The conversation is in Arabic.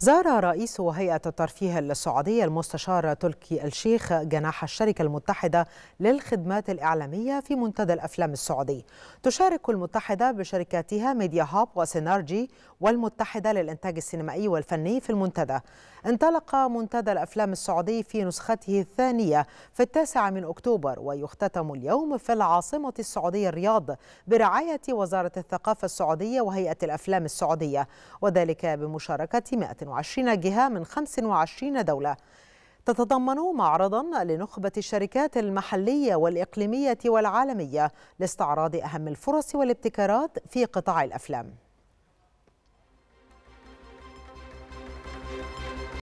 زار رئيس هيئة الترفيه السعودية المستشار تركي الشيخ جناح الشركة المتحدة للخدمات الإعلامية في منتدى الأفلام السعودي تشارك المتحدة بشركاتها ميديا هاب وسينارجي والمتحدة للإنتاج السينمائي والفني في المنتدى انطلق منتدى الأفلام السعودي في نسخته الثانية في التاسع من أكتوبر ويختتم اليوم في العاصمة السعودية الرياض برعاية وزارة الثقافة السعودية وهيئة الأفلام السعودية وذلك بمشاركة 120 جهة من 25 دولة تتضمن معرضا لنخبة الشركات المحلية والإقليمية والعالمية لاستعراض أهم الفرص والابتكارات في قطاع الأفلام